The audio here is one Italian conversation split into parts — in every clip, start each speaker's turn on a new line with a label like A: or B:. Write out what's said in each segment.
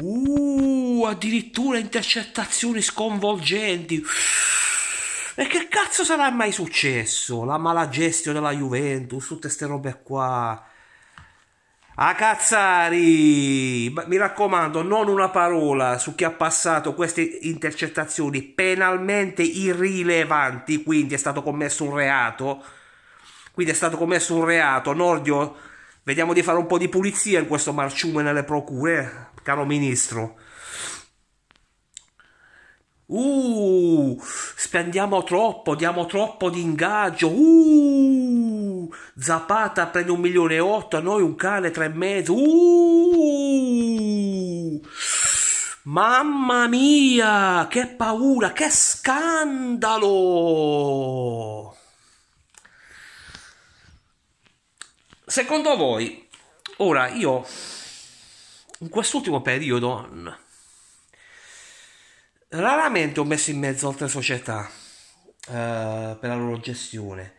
A: Uh, addirittura intercettazioni sconvolgenti. E che cazzo sarà mai successo? La mala gestione della Juventus, tutte queste robe qua. A cazzari! Mi raccomando, non una parola su chi ha passato queste intercettazioni penalmente irrilevanti, quindi è stato commesso un reato. Quindi è stato commesso un reato. Nordio, vediamo di fare un po' di pulizia in questo marciume nelle procure caro ministro. Uh, spendiamo troppo, diamo troppo di ingaggio. Uh, Zapata prende un milione e otto, a noi un cane tre e mezzo. Uh, mamma mia, che paura, che scandalo. Secondo voi, ora io in quest'ultimo periodo raramente ho messo in mezzo altre società eh, per la loro gestione.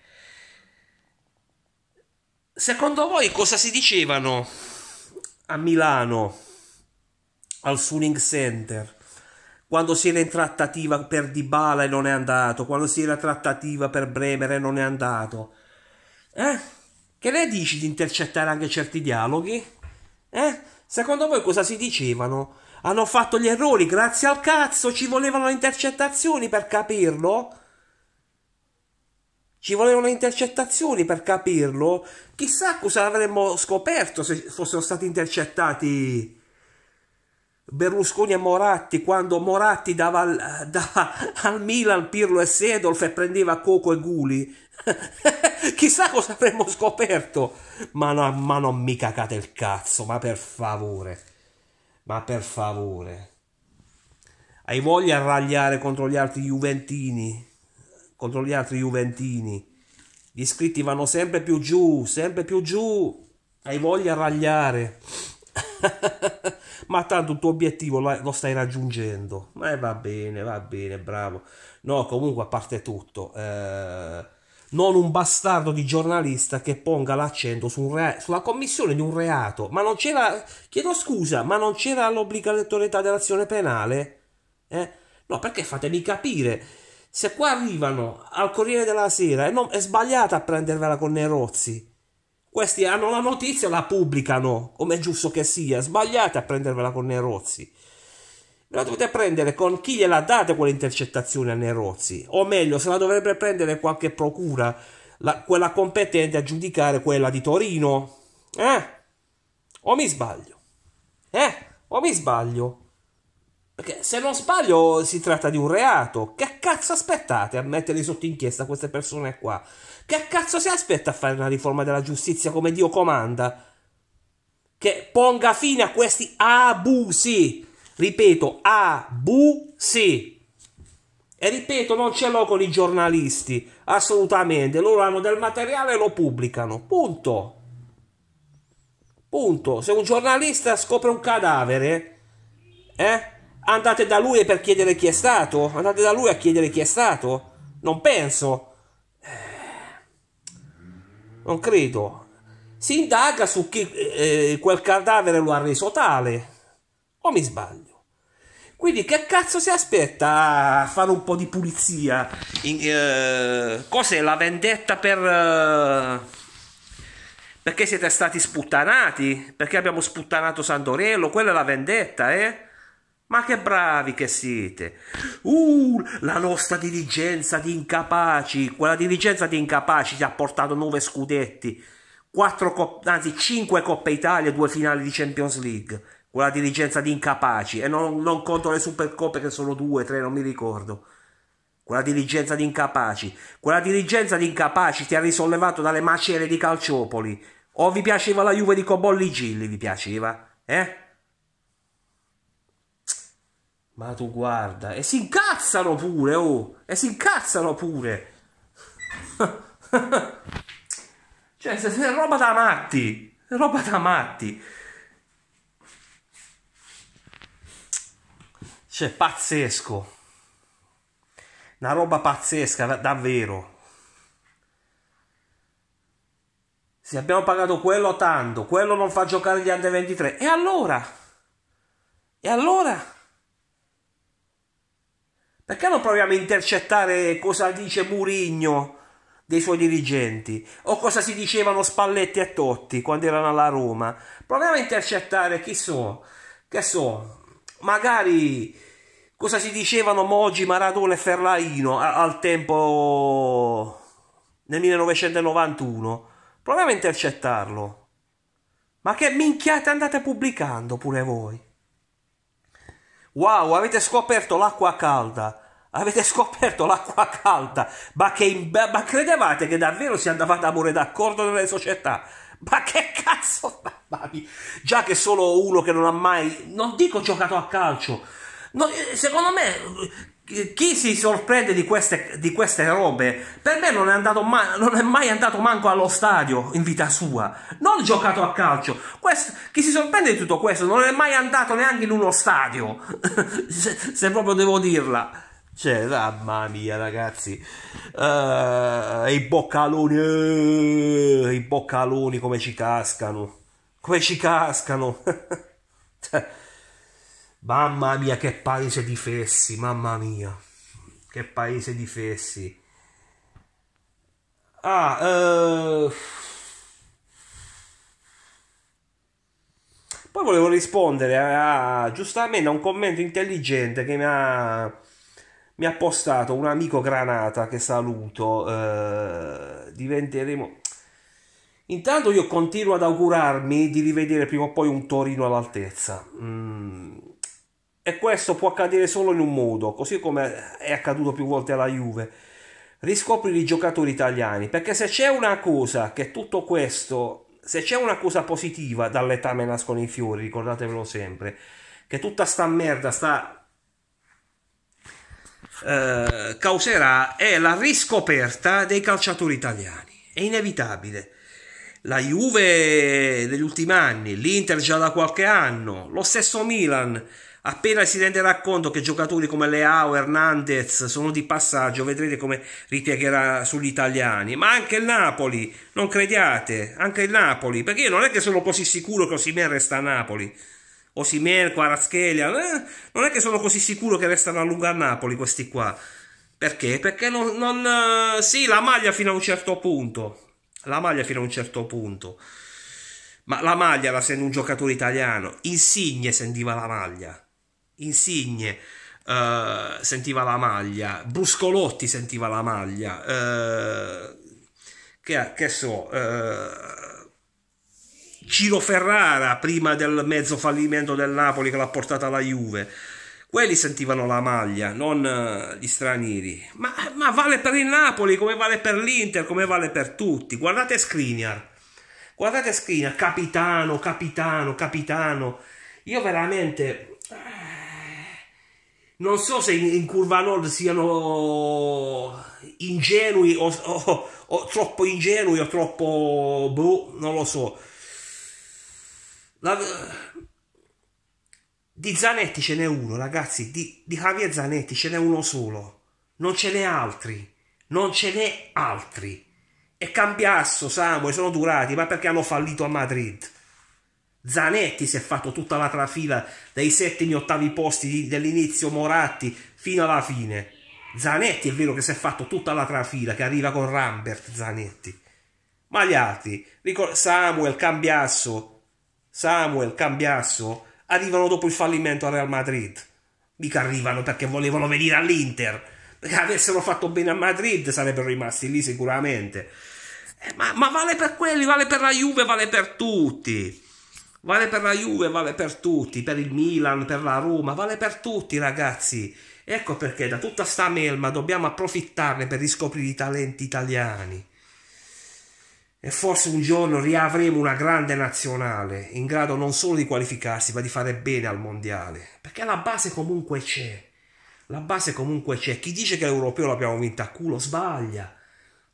A: Secondo voi cosa si dicevano a Milano al Suning Center quando si era in trattativa per Dybala e non è andato, quando si era trattativa per Bremer e non è andato? Eh? Che ne dici di intercettare anche certi dialoghi? Eh? Secondo voi cosa si dicevano? Hanno fatto gli errori, grazie al cazzo, ci volevano intercettazioni per capirlo? Ci volevano intercettazioni per capirlo? Chissà cosa avremmo scoperto se fossero stati intercettati Berlusconi e Moratti quando Moratti dava al, dava al Milan Pirlo e Sedolf e prendeva Coco e Guli. Chissà cosa avremmo scoperto. Ma, no, ma non mi cacate il cazzo, ma per favore. Ma per favore. Hai voglia a ragliare contro gli altri Juventini? Contro gli altri Juventini. Gli iscritti vanno sempre più giù, sempre più giù. Hai voglia a ragliare. ma tanto il tuo obiettivo lo stai raggiungendo. Ma eh, va bene, va bene, bravo. No, comunque a parte tutto. Eh non un bastardo di giornalista che ponga l'accento su rea- sulla commissione di un reato. Ma non c'era, chiedo scusa, ma non c'era l'obbligatorietà dell'azione penale? Eh? No, perché fatemi capire, se qua arrivano al Corriere della Sera e non, è sbagliata a prendervela con Nerozzi. Questi hanno la notizia e la pubblicano, come è giusto che sia, Sbagliate a prendervela con Nerozzi la dovete prendere con chi gliela date quell'intercettazione a Nerozzi, o meglio, se la dovrebbe prendere qualche procura, la, quella competente a giudicare quella di Torino. Eh? O mi sbaglio? Eh? O mi sbaglio? Perché se non sbaglio si tratta di un reato. Che cazzo aspettate a metterli sotto inchiesta queste persone qua? Che cazzo si aspetta a fare una riforma della giustizia come Dio comanda? Che ponga fine a questi abusi Ripeto, abusi. E ripeto, non ce l'ho con i giornalisti, assolutamente. Loro hanno del materiale e lo pubblicano. Punto. Punto. Se un giornalista scopre un cadavere, eh, andate da lui per chiedere chi è stato. Andate da lui a chiedere chi è stato. Non penso. Non credo. Si indaga su chi eh, quel cadavere lo ha reso tale. O mi sbaglio? Quindi che cazzo si aspetta a fare un po' di pulizia? In, uh, eh, cos'è la vendetta per... Uh, perché siete stati sputtanati? Perché abbiamo sputtanato Sandorello? Quella è la vendetta, eh? Ma che bravi che siete! Uh, la nostra dirigenza di incapaci, quella dirigenza di incapaci ti ha portato 9 scudetti, 4 anzi 5 Coppe Italia e 2 finali di Champions League una dirigenza di incapaci e non, non conto le supercoppe che sono due, tre, non mi ricordo. Quella dirigenza di incapaci, quella dirigenza di incapaci ti ha risollevato dalle macerie di Calciopoli. O vi piaceva la Juve di Cobolli Gilli, vi piaceva, eh? Ma tu guarda, e si incazzano pure, oh! E si incazzano pure! cioè, è roba da matti! È roba da matti! Cioè, pazzesco. Una roba pazzesca, davvero. Se abbiamo pagato quello tanto, quello non fa giocare gli under 23. E allora? E allora? Perché non proviamo a intercettare cosa dice Murigno dei suoi dirigenti o cosa si dicevano Spalletti e Totti quando erano alla Roma? Proviamo a intercettare chi so, che so, magari cosa si dicevano Mogi, Maradona e Ferlaino al tempo nel 1991. Proviamo a intercettarlo. Ma che minchiate andate pubblicando pure voi? Wow, avete scoperto l'acqua calda. Avete scoperto l'acqua calda. Ma, che, ma credevate che davvero si andavate ad amore d'accordo nelle società? Ma che cazzo? fai? Già che solo uno che non ha mai, non dico giocato a calcio, no, eh, secondo me eh, chi si sorprende di queste, di queste robe, per me non è, andato mai, non è mai andato manco allo stadio in vita sua, non giocato a calcio. Questo, chi si sorprende di tutto questo non è mai andato neanche in uno stadio, se, se proprio devo dirla. Cioè, mamma mia, ragazzi, uh, i boccaloni, uh, i boccaloni come ci cascano, come ci cascano. Cioè, mamma mia, che paese di fessi, mamma mia, che paese di fessi. Ah, uh... poi volevo rispondere a, a, giustamente a un commento intelligente che mi ha mi ha postato un amico Granata che saluto. Eh, diventeremo. Intanto io continuo ad augurarmi di rivedere prima o poi un Torino all'altezza. Mm. E questo può accadere solo in un modo, così come è accaduto più volte alla Juve. Riscoprire i giocatori italiani, perché se c'è una cosa che tutto questo, se c'è una cosa positiva dall'età me nascono i fiori, ricordatevelo sempre, che tutta sta merda sta eh, causerà è la riscoperta dei calciatori italiani. È inevitabile. La Juve negli ultimi anni, l'Inter già da qualche anno, lo stesso Milan, appena si renderà conto che giocatori come Leao, Hernandez sono di passaggio, vedrete come ripiegherà sugli italiani. Ma anche il Napoli, non crediate, anche il Napoli, perché io non è che sono così sicuro che Osimè resta a Napoli Osimen, Quaraschelia, eh, non è che sono così sicuro che restano a lungo a Napoli questi qua. Perché? Perché non, non, eh, Sì, la maglia fino a un certo punto. La maglia fino a un certo punto. Ma la maglia la sente un giocatore italiano. Insigne sentiva la maglia. Insigne uh, sentiva la maglia. Bruscolotti sentiva la maglia. Uh, che, che so... Uh, Ciro Ferrara prima del mezzo fallimento del Napoli che l'ha portata alla Juve. Quelli sentivano la maglia, non eh, gli stranieri. Ma, ma vale per il Napoli, come vale per l'Inter, come vale per tutti. Guardate Skriniar. Guardate Skriniar, capitano, capitano, capitano. Io veramente... Eh, non so se in, in Curva Nord siano ingenui o, o, o, troppo ingenui o troppo... Boh, non lo so la... Eh, di Zanetti ce n'è uno, ragazzi, di, di Javier Zanetti ce n'è uno solo, non ce n'è altri, non ce n'è altri. E Cambiasso, Samuel sono durati, ma perché hanno fallito a Madrid? Zanetti si è fatto tutta la trafila dai settimi ottavi posti dell'inizio Moratti fino alla fine. Zanetti è vero che si è fatto tutta la trafila che arriva con Rambert Zanetti. Ma gli altri, Samuel, Cambiasso, Samuel, Cambiasso, arrivano dopo il fallimento al Real Madrid. Mica arrivano perché volevano venire all'Inter. Perché avessero fatto bene a Madrid sarebbero rimasti lì sicuramente. Eh, ma, ma vale per quelli, vale per la Juve, vale per tutti. Vale per la Juve, vale per tutti, per il Milan, per la Roma, vale per tutti ragazzi. Ecco perché da tutta sta melma dobbiamo approfittarne per riscoprire i talenti italiani. E forse un giorno riavremo una grande nazionale in grado non solo di qualificarsi ma di fare bene al mondiale. Perché la base comunque c'è. La base comunque c'è. Chi dice che l'europeo l'abbiamo vinto a culo sbaglia.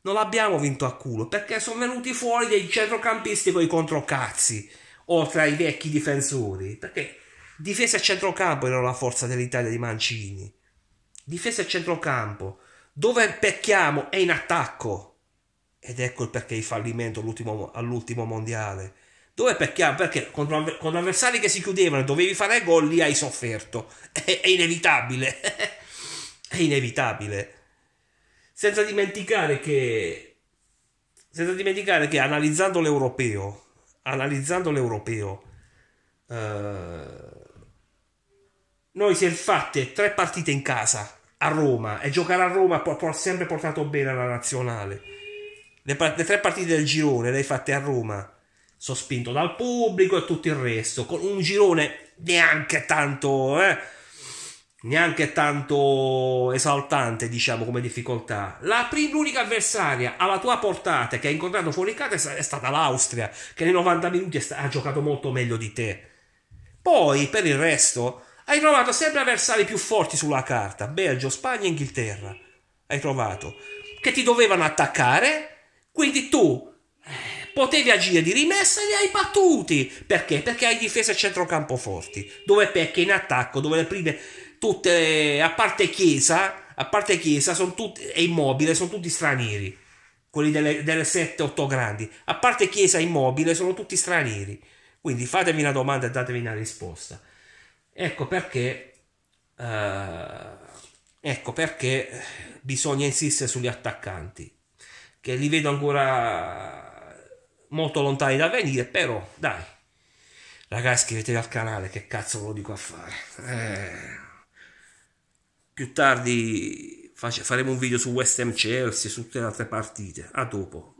A: Non l'abbiamo vinto a culo perché sono venuti fuori dei centrocampisti con i controcazzi oltre ai vecchi difensori. Perché difesa e centrocampo erano la forza dell'Italia di Mancini. Difesa e centrocampo. Dove pecchiamo è in attacco ed ecco il perché il fallimento all'ultimo mondiale. Dove perché? Ah, perché contro, avversari che si chiudevano dovevi fare gol, lì hai sofferto. È, è inevitabile. è inevitabile. Senza dimenticare che... Senza dimenticare che analizzando l'europeo, analizzando l'europeo, eh, noi si è fatte tre partite in casa a Roma e giocare a Roma ha sempre portato bene alla nazionale le, le tre partite del girone le hai fatte a Roma, sospinto dal pubblico e tutto il resto, con un girone neanche tanto... Eh, neanche tanto esaltante, diciamo, come difficoltà. La prima, l'unica avversaria alla tua portata che hai incontrato fuori casa è stata l'Austria, che nei 90 minuti sta- ha giocato molto meglio di te. Poi, per il resto, hai trovato sempre avversari più forti sulla carta, Belgio, Spagna e Inghilterra. Hai trovato che ti dovevano attaccare quindi tu eh, potevi agire di rimessa e li hai battuti. Perché? Perché hai difesa e centrocampo forti. Dove Pecca in attacco, dove le prime, tutte, a parte Chiesa, a parte Chiesa, sono tutti, è immobile, sono tutti stranieri. Quelli delle, delle 7-8 grandi. A parte Chiesa immobile, sono tutti stranieri. Quindi fatemi una domanda e datemi una risposta. Ecco perché... Uh, ecco perché eh, bisogna insistere sugli attaccanti che li vedo ancora molto lontani da venire, però dai, ragazzi iscrivetevi al canale, che cazzo ve lo dico a fare. Eh. Più tardi faremo un video su West Ham Chelsea e su tutte le altre partite. A dopo.